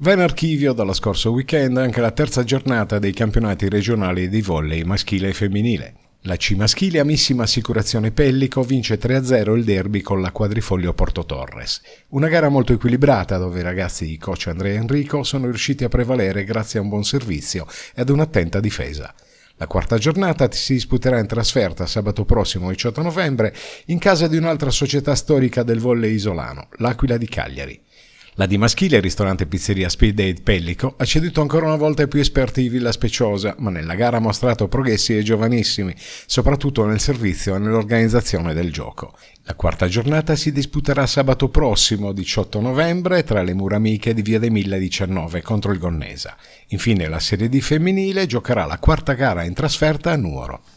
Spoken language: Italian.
Va in archivio dallo scorso weekend anche la terza giornata dei campionati regionali di volley maschile e femminile. La C maschile Amissima Assicurazione Pellico vince 3-0 il derby con la quadrifoglio Porto Torres. Una gara molto equilibrata dove i ragazzi di coach Andrea Enrico sono riusciti a prevalere grazie a un buon servizio e ad un'attenta difesa. La quarta giornata si disputerà in trasferta sabato prossimo 18 novembre in casa di un'altra società storica del volley isolano, l'Aquila di Cagliari. La di maschile ristorante pizzeria Speed Date Pellico ha ceduto ancora una volta ai più esperti di Villa Speciosa, ma nella gara ha mostrato progressi ai giovanissimi, soprattutto nel servizio e nell'organizzazione del gioco. La quarta giornata si disputerà sabato prossimo, 18 novembre, tra le mura amiche di Via dei Milla 19 contro il Gonnesa. Infine la Serie D femminile giocherà la quarta gara in trasferta a Nuoro.